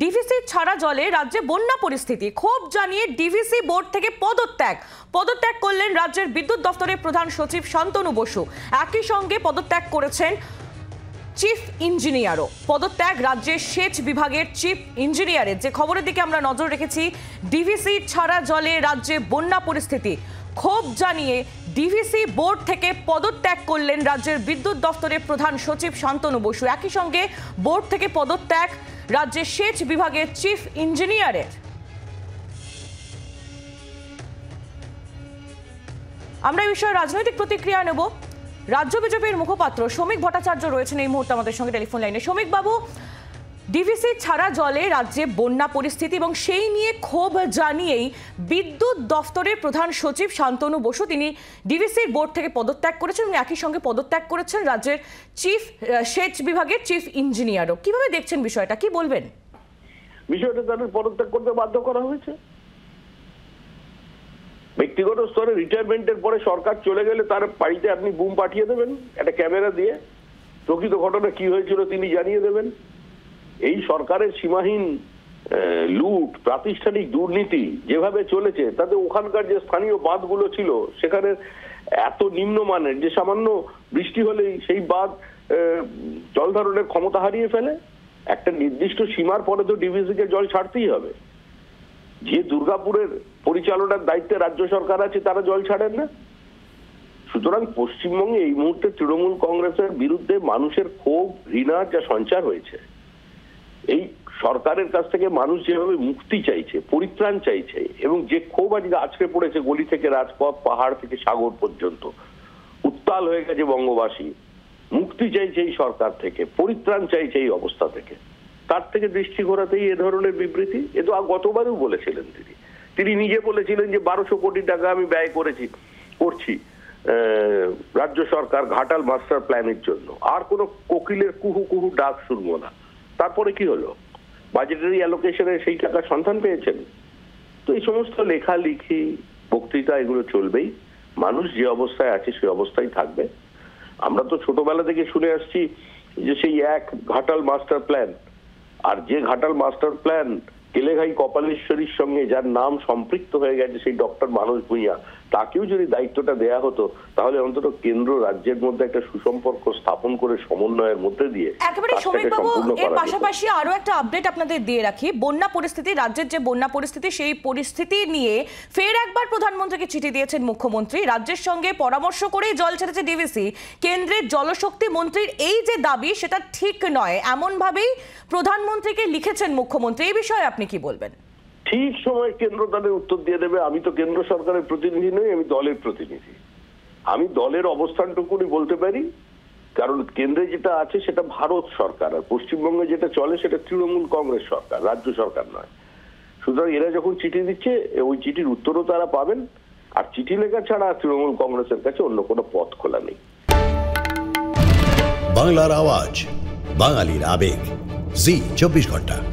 DVC ছাড়া জলে রাজ্যে বন্যা পরিস্থিতি ক্ষোভ জানিয়ে ডিভিসি বোর্ড থেকে পদত্যাগ পদত্যাগ করলেন রাজ্যের বিদ্যুৎ দফতরের প্রধান সচিব শান্তনু বসু একই সঙ্গে পদত্যাগ করেছেন চিফ ইঞ্জিনিয়ারও পদত্যাগ রাজ্যের সেচ বিভাগের চিফ ইঞ্জিনিয়ারের যে খবরের দিকে আমরা নজর রেখেছি ডিভিসি ছাড়া জলে রাজ্যে বন্যা পরিস্থিতি ক্ষোভ জানিয়ে ডিভিসি বোর্ড থেকে পদত্যাগ করলেন রাজ্যের বিদ্যুৎ দফতরের প্রধান সচিব শান্তনু বসু একই সঙ্গে বোর্ড থেকে পদত্যাগ রাজ্যের সেচ বিভাগের চিফ ইঞ্জিনিয়ারের আমরা এই বিষয়ে রাজনৈতিক প্রতিক্রিয়া নেব রাজ্য বিজেপির মুখপাত্র শ্রমিক ভট্টাচার্য রয়েছেন এই মুহূর্তে আমাদের সঙ্গে টেলিফোন লাইনে শ্রমিক বাবু ডিভিসি ছাড়া জলে রাজ্যে বন্যা পরিস্থিতি এবং সেই নিয়ে ক্ষোভ জানিয়েই বিদ্যুৎ দফতরের প্রধান সচিব শান্তনু বসু তিনি ডিভিসির বোর্ড থেকে পদত্যাগ করেছেন এবং একই সঙ্গে পদত্যাগ করেছেন রাজ্যের চিফ সেচ বিভাগের চিফ ইঞ্জিনিয়ারও কিভাবে দেখছেন বিষয়টা কি বলবেন বিষয়টা তাদের পদত্যাগ করতে বাধ্য করা হয়েছে ব্যক্তিগত স্তরে রিটায়ারমেন্টের পরে সরকার চলে গেলে তার বাড়িতে আপনি বুম পাঠিয়ে দেবেন একটা ক্যামেরা দিয়ে প্রকৃত ঘটনা কি হয়েছিল তিনি জানিয়ে দেবেন এই সরকারের সীমাহীন লুট প্রাতিষ্ঠানিক দুর্নীতি যেভাবে চলেছে তাতে ওখানকার যে স্থানীয় বাঁধগুলো ছিল সেখানে এত নিম্নমানের যে সামান্য বৃষ্টি হলেই সেই বাঁধ জল ধারণের ক্ষমতা হারিয়ে ফেলে একটা নির্দিষ্ট সীমার পরে তো ডিভিসিকে জল ছাড়তেই হবে যে দুর্গাপুরের পরিচালনার দায়িত্বে রাজ্য সরকার আছে তারা জল ছাড়েন না সুতরাং পশ্চিমবঙ্গে এই মুহূর্তে তৃণমূল কংগ্রেসের বিরুদ্ধে মানুষের ক্ষোভ ঘৃণার যা সঞ্চার হয়েছে এই সরকারের কাছ থেকে মানুষ যেভাবে মুক্তি চাইছে পরিত্রাণ চাইছে এবং যে ক্ষোভ আজকে আজকে পড়েছে গলি থেকে রাজপথ পাহাড় থেকে সাগর পর্যন্ত উত্তাল হয়ে গেছে বঙ্গবাসী মুক্তি চাইছে এই সরকার থেকে পরিত্রাণ চাইছে এই অবস্থা থেকে তার থেকে দৃষ্টি ঘোরাতেই এ ধরনের বিবৃতি এ তো গতবারেও বলেছিলেন তিনি তিনি নিজে বলেছিলেন যে বারোশো কোটি টাকা আমি ব্যয় করেছি করছি রাজ্য সরকার ঘাটাল মাস্টার প্ল্যানের জন্য আর কোনো কোকিলের কুহু কুহু ডাক শুনবো না তারপরে কি হলো বাজেটারি অ্যালোকেশনে সেই টাকার সন্ধান পেয়েছেন তো এই সমস্ত লেখালেখি বক্তৃতা এগুলো চলবেই মানুষ যে অবস্থায় আছে সেই অবস্থায় থাকবে আমরা তো ছোটবেলা থেকে শুনে আসছি যে সেই এক ঘাটাল মাস্টার প্ল্যান আর যে ঘাটাল মাস্টার প্ল্যান কেলেঘাই কপালেশ্বরীর সঙ্গে যার নাম সম্পৃক্ত হয়ে গেছে সেই ডক্টর মানস ভুঁইয়া তাকেও যদি দায়িত্বটা দেয়া হতো তাহলে অন্তত কেন্দ্র রাজ্যের মধ্যে একটা সুসম্পর্ক স্থাপন করে সমন্বয়ের মধ্যে দিয়ে একেবারে সমীরবাবু এর পাশাপাশি আরো একটা আপডেট আপনাদের দিয়ে রাখি বন্যা পরিস্থিতি রাজ্যের যে বন্যা পরিস্থিতি সেই পরিস্থিতি নিয়ে ফের একবার প্রধানমন্ত্রীকে চিঠি দিয়েছেন মুখ্যমন্ত্রী রাজ্যের সঙ্গে পরামর্শ করেই জল ছেড়েছে ডিভিসি কেন্দ্রের জলশক্তি মন্ত্রীর এই যে দাবি সেটা ঠিক নয় এমনভাবেই প্রধানমন্ত্রীকে লিখেছেন মুখ্যমন্ত্রী এই বিষয়ে আপনি আপনি কি বলবেন ঠিক সময় কেন্দ্র তাদের উত্তর দিয়ে দেবে আমি তো কেন্দ্র সরকারের প্রতিনিধি নই আমি দলের প্রতিনিধি আমি দলের অবস্থানটুকুনি বলতে পারি কারণ কেন্দ্রে যেটা আছে সেটা ভারত সরকার আর পশ্চিমবঙ্গে যেটা চলে সেটা তৃণমূল কংগ্রেস সরকার রাজ্য সরকার নয় সুতরাং এরা যখন চিঠি দিচ্ছে ওই চিঠির উত্তরও তারা পাবেন আর চিঠি লেখা ছাড়া তৃণমূল কংগ্রেসের কাছে অন্য কোনো পথ খোলা নেই বাংলার আওয়াজ বাঙালির আবেগ জি চব্বিশ ঘন্টা